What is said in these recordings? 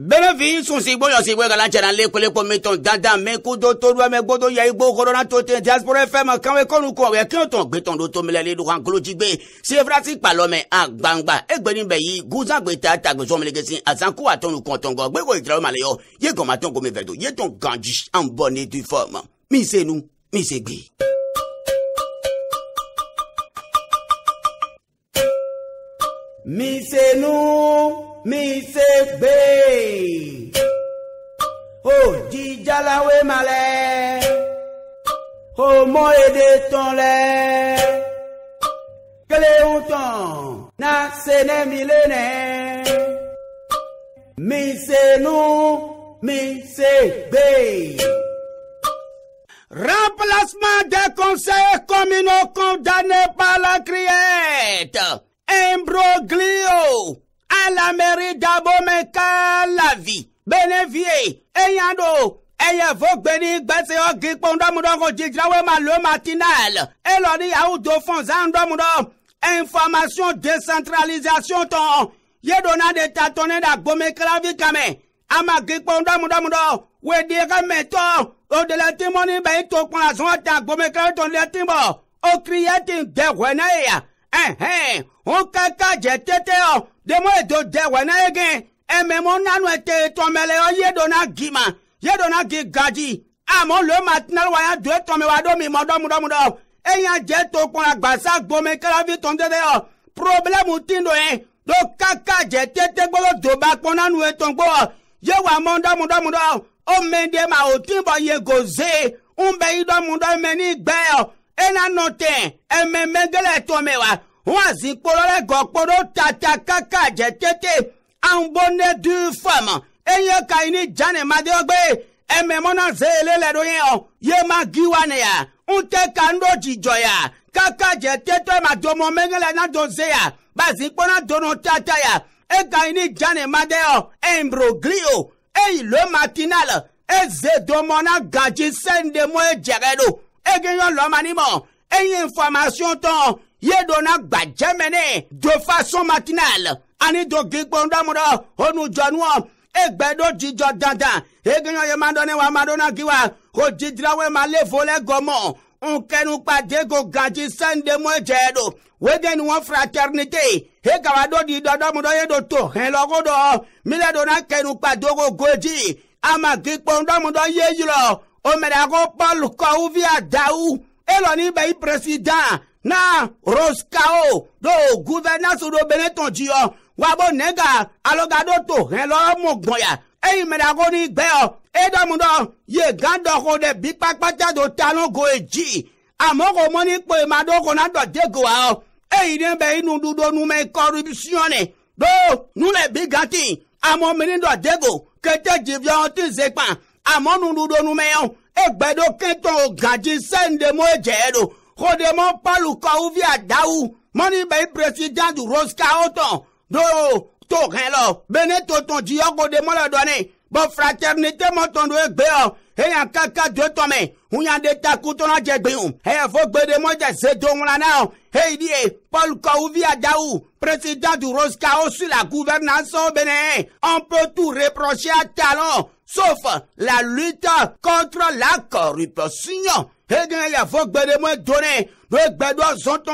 benefi sunsigbo yɔsigbo kala tsɛnɛ ale kolekpo mitɔn dandan mɛ kudo toɖu mɛ gbodo ya igbo kɔrɔna to ten diaspora fm kanwe kɔnu kɔ wɛ kí o tɔn gbẹtɔn do tomilɛ le dukan kolotsigbe sefurasi kpalɔmɛ a gbangba egbeni bɛ yi guzangbeta tagbesɔmilekesi azanku atɔnu kɔntɔngɔ gbɛgbɛ itirawo ma le yɔ ye gɔmatɔn gome vɛ do ye tɔn ganji an bɔ ne tu fɔ ma mi se nu mi se gbe. mi ṣe nú mi ṣe gbé òjìjáláwé malẹ̀ ọmọ èdè tán lẹ̀ kéléhùn tán náà ṣe nẹ́mi lẹ́nẹ̀ mi ṣe nú mi ṣe gbé. Remplacement des conseils communaux condamnés par la criette imbroglio alamẹrija bomeka lavi benevie eyado ẹyẹfọ gbẹni gbẹsẹ ọgì pọndọmọdọ kò jìjìláwé malo matinal elọni yahoo fún zandọmọdọ information décentralisation tán yedona de tatọni da gbomekalavi kamẹ amagi pọndọmọdọmọdọ wẹdi kẹmẹtọ òdèlẹ tìmọni bẹyì tó kpọnra sọ ta gbomekalavi tó lẹ tìmọ ó kiri yẹ ti gbẹwẹ náà yà ẹhẹn wo kaka dze tete o demo edo de wɔ na ye gɛn ememo nanu ete tɔmɛ le yɔ ye do na gi ma ye do na gi gadzi amewo lo ma tina wa ya do etɔmɛ wa do mi mɔ dɔmuɖɔmu dɔ eya dze to kpɔn agbasa gbome kalavi tɔn tete o problemu ti do ye do kaka dze tete gbolo doba kpɔn nanu etɔn gbɔ ye wa mɔ dɔmuɖɔmu dɔ o me de ma o ti bɔ ye goze ŋun bɛ yi dɔmuɖɔmɛ ni gbɛ o ena nɔ tɛ ememegele tɔmɛ wa wazi kpolore gɔkpoɖo tata kaka dzetete anbone du fama eye kayi ni dzane madewo gbe ememɔna zele le ɖo yɛ o ye ma giwa ne ya ŋute ka ŋɖo dzidzɔ ya kaka dzetete ma domɔ meŋele na do ze ya bazi kpɔna dono tata ya ekayi ni dzane madewo embroglio eyi lo matinale eze domɔ na gadzi sende mo edzege ɖo ege yɔ lɔma ni mɔ eye information tɔn yedona gbadzemene dzofason matinal anidogikpɔnudamudɔ onudzɔnuɔ egbeɖo dzidzɔ dandan egenyɔ ye ma dɔ ne wa ma ɖo na gi wa o dzidzrawoe ma lé vo le gɔmɔ ŋkɛnukpadego gadzi sɛndemo edze ɖo wode nuwɔ fraternité egawa ɖo ɖi dɔdɔmudɔ ye ɖo to hɛlɔ go ɖɔ mi le ɖo na kɛnukpadogo godzi amagikpɔnudɔmudɔ ye yrɔ omeɖako paul kɔwuvia dawu elɔ ni be yi president na Roscao do guvernance do benetɔn dziyɔ wabo nega aloga do to hɛn lɔ mɔ gbɔya eyi mɛdako ni gbɛyɔ edamu ye gan dɔ ko de bi kpakpata do talon go ye dzi amɔko mɔni kpoe ma do kɔna dɔ dego awɔ eyi ne bɛ inu dudo nume corruption do nu le bi gati amɔ mini dɔ dego kete dziviɔ ti ze kpa amɔ nuɖuɖo nume yɔ egbe do ketɔn gadzi sɛndemo dze do. Rodemon palu kaouvi a daou. Mani bay président du Rosca Do to lo. Bene to ton diyo la donné. Bon fraternité mon ton doye Et en kaka de tomé. Ou yan de takouton la djebéon. Et faut bédemon de do la nao. Et il est Paul Kaouvi daou. Président du Roskao sur la gouvernance au On peut tout reprocher à Talon. Sauf la lutte contre la corruption. hegã ya fɔ gbe ɖe me do ne ɖo gbe do azɔtɔ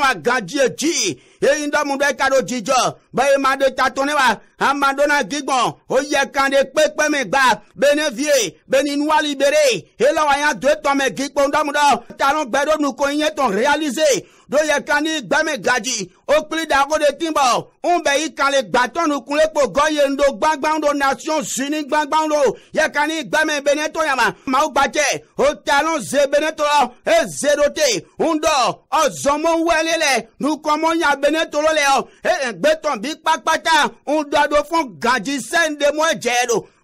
eyi ŋdɔ mu ɖe ka ɖo dzidzɔ be ema ɖe tatɔ ne wa ama ɖo na gigbɔn o yɛ kan ɖe kpekpe me gba be ne vie be ni nuwali be ɖe elɔ wa ya do etɔ me gigbɔn ŋdɔ mu ɖɔ talɔn gbɛ ɖo nuko yi nye tɔn realize ɖo yɛ kan ɖe gbɛmɛ gadzi o kpli da ko ɖe ti bɔ ŋun bɛ yi kan le gbatɔ nukun le kpo gɔ ye ŋdo gbangban ɖo nation zini gbangban ɖo yɛ kan ɖe gbɛmɛ be ne tɔ yama maaw gbatsɛ o talɔn ze be ne tɔ e ze ɖo te ŋdɔ ɔzɔmɔ ene toro le o e gbe ton bi papata un dado fun gaji sende mo je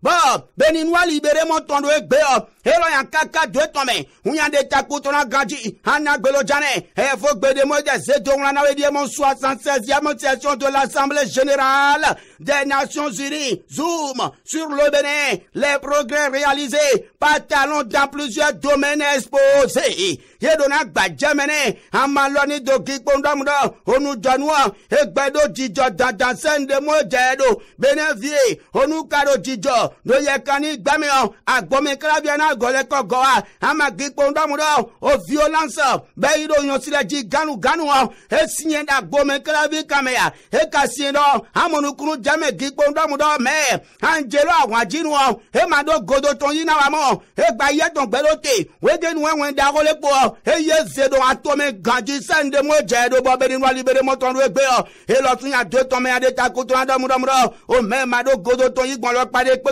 bon beninu libéré tɔn do egbe ɔ elɔ yan kaka do etɔmɛ hunyande Belo gaji anagbelojanɛ faut que de zedoŋla avait dit, mon soixante e session de l'assemblée générale des nations unies zoom sur le Bénin les progrès réalisés par talons dans plusieurs domaines exposés yedona gbajɛmɛnɛ de do kikpondɔm dɔ onudɔnuɔ egbedo de dandansɛn demo jɛ vie onu onukaro dzidzɔ go n'oye kani gbami o agbomi karabia na agọlẹ kọ gọ wa ama gbikpo ndọmudọ o violence bẹẹ yìí ló yan sílẹ jí ganu ganu o esi yẹn da gbomi karabi kamẹya eka si yẹn dọ amọnukunu jẹmẹ gbikpo ndọmudọ mẹ anjelo àwọn ajinu o ema do godo tó yín náà wà mọ egba yẹtọ gbẹlóte wege nu ẹwọn da wọlé po ọ eye zedo atome ganji sẹnde mo jẹ ẹdọ bọ bẹẹ ni wàlí bẹẹ mọtọ o mẹ ma do godo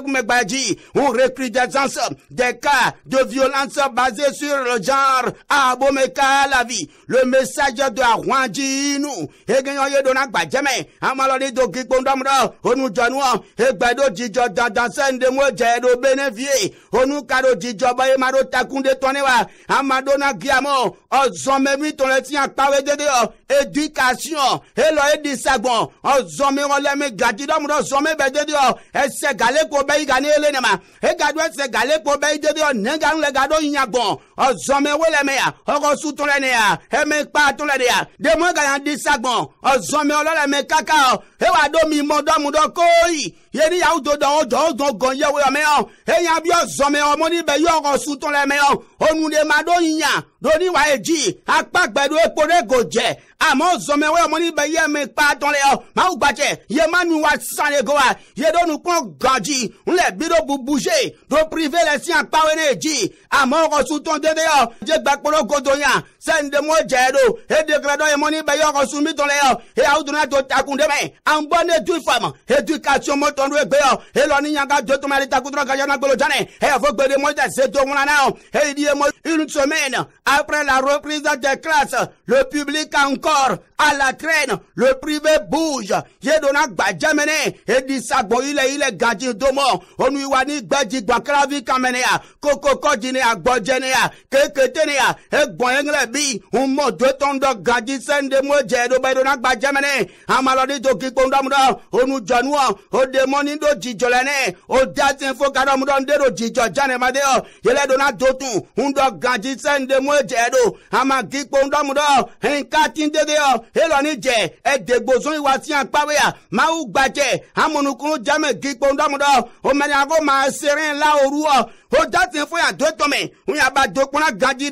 Mekbaji, une recrudescence des cas de violence basés sur le genre à Abomeka la vie. Le message de Arwandjinou, Egenyoye Donak Badjame, Amalori Doki Kondomra, Onu et bado Djijo Dansen de do Benevie, Onu Karo Djijo Baye Maro Takunde Tonewa, Amadona Giamo, Ozomemi Tonetien Kpawe Dedeo, Éducation, Eloé Disagon, Ozome gadidom, Gadidomro Zome Bedeo, Esse gale Be yi ga ne ele ne ma he ga do ese ga le kpo be yi dede ne ga le ga do yinya gbɔn ɔzɔmɛ wele me ya ɔkɔ su tɔn lɛ ne ya heme kpa tɔn lɛ ne ya demo ga ya di sa gbɔn ɔzɔmɛ ɔlɔlɛ me kaka ɔ he wa do mi mɔ dɔmu dɔ koyi yeni yawo do dɔ dɔ dɔ gɔn ye wo yɔ mɛ yɔ eya bi yɔ zɔn mɛ yɔ mo ni bɛ yɔ ɔkɔ sutun lɛ mɛ yɔ onu ma do yiyan do ni wa ye akpa gbɛ do ekpo de go jɛ amɔ zɔn mɛ wo yɔ mo ni bɛ yɛ mi kpa tɔn lɛ yɔ mawu gbatsɛ ye ma nu wa sisan de go wa ye do nukun gan dzi nlɛ bi do bubu se do prive lɛ si akpa we ne dzi amɔ ɔkɔ sutun de de yɔ dze gba kpolo godo yan sɛn de mo jɛ do e de kele dɔ ye mo ni bɛ yɔ ɔkɔ sun mi tɔn lɛ yɔ eya wo do na to takun de mɛ an bɔ ne tondu egbe yɔ elɔ ni nyaga dzo tuma ɛdi takutrɔ gadzɔ na gbolo jane eya fo gbede mɔ tase to ŋlɔ na yɔ eyi di mɔ une semaine après la reprise des classes le public encore à la traîne le privé bouge dona yedona gbadzemene di sagbɔ ile ile gadzi domɔ onu iwa ni gbɛdzi gbakravi kamenea kokokɔdzine agbɔdzenea keketenea egbɔn eŋlɛ bi do ŋumɔ dotɔndɔ gadzi sɛndemodze eɖo be eɖona gbadzemene amalɔdi toki kpɔndɔmuɖɔ onu dzɔnuɔ odemɔ mɔni do dzidzɔ lɛ nɛ o da fo gaɖɔ mu de do dzidzɔ janemade yɔ yɛlɛ do na do tun ŋdɔ gadzi de mu edze do ama gikpo ŋdɔ mu dɔ hɛn kati dege yɔ helɔ ni dze ede gbozo yi wa si mon ya mawu gbadze amunukunu jame gikpo ŋdɔ mu dɔ o mɛnya ko ma serin la oru yɔ o da te fo ya do tɔmɛ ŋyaba do kpɔna gadzi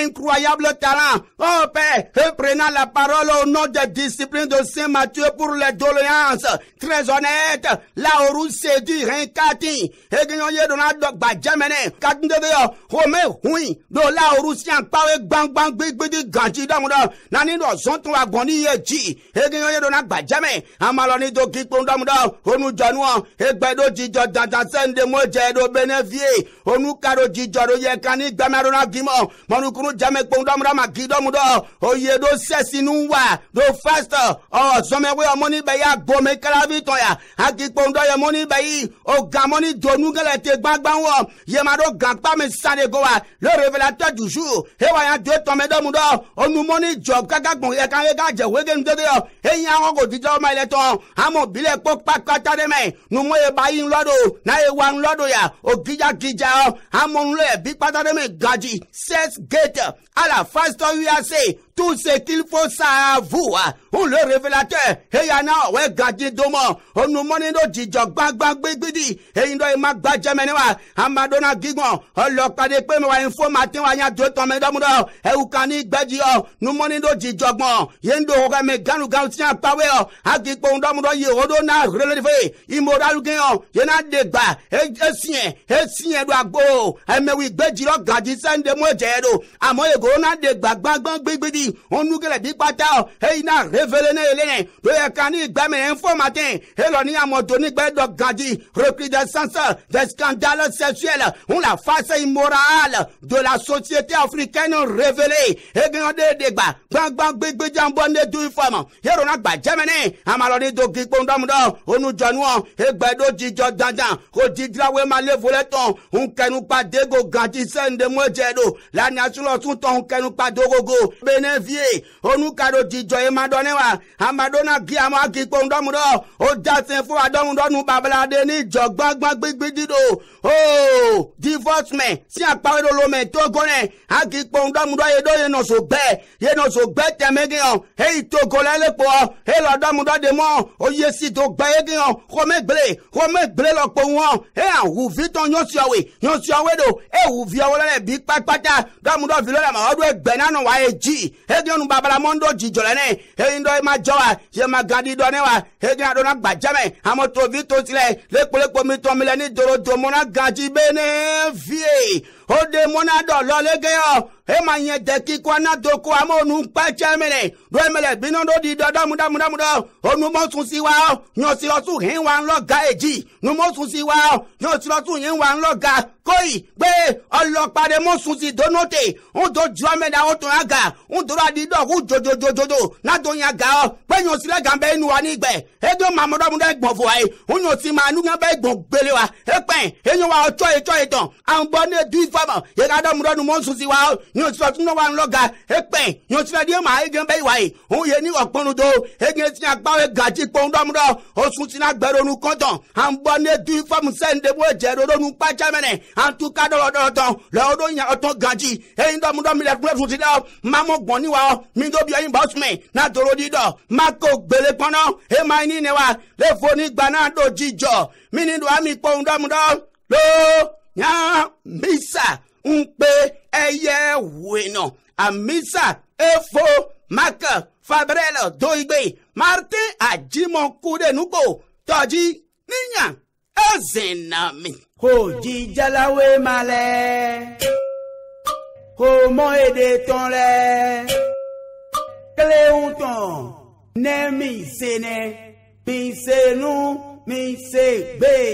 incroyable talent oh père reprenant la parole au nom de discipline de Saint mathieu pour les doléances très honnête laoru sedu rɛn kati egeyan ye donna dɔgba jɛmɛnɛ katindebe yɔ home hui do laoru sian kpawe gbangban gbigbidi ganji dɔmudɔ nani dɔ zɔntun wa gɔni ye ji egeyan ye donna gba jɛmɛ amalɔni do kikun dɔmudɔ onujɔnuɔ egbedo jijɔ dandan sɛndemo jɛ do benefie onukado jijɔ do yɛ kani gbɛmɛ do na gimɔ mɔnukuru jɛmɛ kpɔn dɔmudɔ ma gi dɔmudɔ oye do sɛsinu wa do fast ɔ zɔmɛwe ɔmɔni bɛ ya gome kalavi ya. ag kpɔn dɔ ye mɔni bɛ yi o gan mɔni donu gɛlɛ te gbangban wɔ yema ɖo gan kpami san de go wa le revelatɔ dusu ewa ya do tɔmɛ dɔ mu dɔ o nu mɔni jɔ kaka gbɔn ye kan ye ka jɛ wege nu dodo yɔ eyi awɔ ko didi ma ye tɔn amɔ bilɛ kpɔ kpakpata de mɛ numɔ ye ba yi ŋlɔ do n'a ye wa ŋlɔ do ya o gidja gidja yɔ amɔ ŋlɔ ye bi kpata de mɛ gaji six gate ala fasitɔ usa tout ce qu'il faut ça à le revelateur eya na ɔwɛ gaji domɔ o nu do jijɔ gbagba gbigbidi eyin do ima gba jɛmɛ ne wa amadona gigbɔn ɔlɔkpade pe mi wa yin fo ma te wa nya do tɔmɛ dɔmu dɔ ewu kan ni gbɛji yɔ numɔni do jijɔ gbɔn yen do wɔkɛ mi ganu ganu tiɲɛ kpawe yɔ agikpɔn dɔmu dɔ ye o do na relele fe imodaluge yɔ yena de gba esiɛ esiɛ do agbo ɛmɛwi gbɛji lɔ gaji sɛnde mo jɛ do amɔ yego na de gba gbagbɔn gbigbidi onugele bi kpata yɔ eyin na revele ordonné de Gandhi, recrudescence des des scandales sexuels ont la face immorale de la société africaine révélée. Et grande débat, bang bang big big jambon de deux femmes. Yerona gba Germany, amaloni do gikpondom do, nous januan, et gbedo jijo dandan, o jidrawe male voleton, un kenu pa dego Gandhi sen de moi mojedo, la pas nasulo sun ton kenu pa dogogo, benevie, onu kado jijo emadonewa, amadona giama gikpondom do, o dasen fo dọ́rundọ́run babalade ní ìjọ̀gbọ́ngbọ́n gbígbí dídò ooo divorcement sí àpárẹ́lólómẹ̀ tó gọ́nẹ̀ àkìpọ̀n dọ́rundọ́ yedó yẹnà sọ bẹ́ẹ̀ yẹnà sọ bẹ́ẹ̀ tẹ̀mẹ́gìyàn èyí tó gọ́lẹ́ lẹ́pọ̀ èyí lọ dọ́rundọ́ de mọ́ oyè sì tó gbẹ́yẹ́gìyàn kọ́mẹ́gbélé kọ́mẹ́gbélé lọ́pọ̀ wọn èyí àwùfí tán yọ̀nsíọ̀wé yọ̀nsíọ̀wé do èwùfí ọwọ́lẹ́lẹ̀ bí pápátá dọ́rundọ́ fi lọ́lẹ̀ mọ́ ọdún ẹgbẹ́ nánà wáyé jì èyí babalamọ́ ń dọ̀ jìjọ lẹ́nẹ̀ èyí ń dọ́ ẹ ma jọ wa ṣe ma gadi dọ́ ní wa èyí ń dọ́ náà gbàjẹ́mẹ̀ àmọ́ amɔtɔvi to tilẹ̀ lekpolekpo mi tɔn mi lɛ ni doro domona gaji bene vie o de mɔna dɔ lɔle gɛyɔ ema nye dekikɔ na doko amewo nu kpɛtsɛ mele ɖo emele bino ɖo ɖi ɖɔ onu onumɔsu si wa o nyɔsirɔsu hɛn wa ŋlɔ ga edzi numɔsu si wa o nyɔsirɔsu hɛn wa ŋlɔ ga koyi gbe ọlọpàdé mọ́sùnsì dónótè ńdó jọ́mẹ́dá ó tún àgà ńdóró àdídọ́ kú jòjòjòjòjò látò yẹn àgà ọ pé yóò sílẹ̀ gàmbẹ́ inú wa nígbẹ̀ ẹjọ́ màmúdọ́múdọ́ ẹgbọ̀n fún wa yìí ń yóò sì máa nú gàmbẹ́ ẹgbọ̀n gbélé wa ẹpẹ́ ẹ̀yìn wa ọjọ́ ìjọ́ ìtàn à ń bọ́ ní ẹdú ìfọ̀mọ̀ yẹn ká dọ́múdọ́nu mọ́sùnsì wa nyɔ tɔ tun wa nlɔ ga ekpɛ nyɔ tɔ di ma ege bɛ wa ye ohun ye ni ɔkpɔnu do ege ti na gaji kpɔn dɔm dɔ osun ti na gbɛronu kɔntɔn an bɔ ne du fɔmu sɛn debo jɛ dodonu kpatsa mɛnɛ an tu ka dɔlɔ dɔlɔ tɔn lɛ o do nya ɔtɔn gaji eyin dɔm dɔ mi mamu gbɔni wa mi do bi eyin bɔ sumɛ na doro di ma ni ne wa le fo do jijɔ mi ni do ami kpɔn dɔm dɔ misa ń pe ẹyẹ wìnà amisa efo maka fabrelo doigbe martin ajimokudenuko tọjí níyàn ezinami. òjì jaláwé malẹ̀ kò mọ èdè tán rẹ̀ kílẹ̀hún tán nẹ́ẹ̀mí sẹ́nẹ̀ mi sẹ́nu mi sẹ́gbẹ́.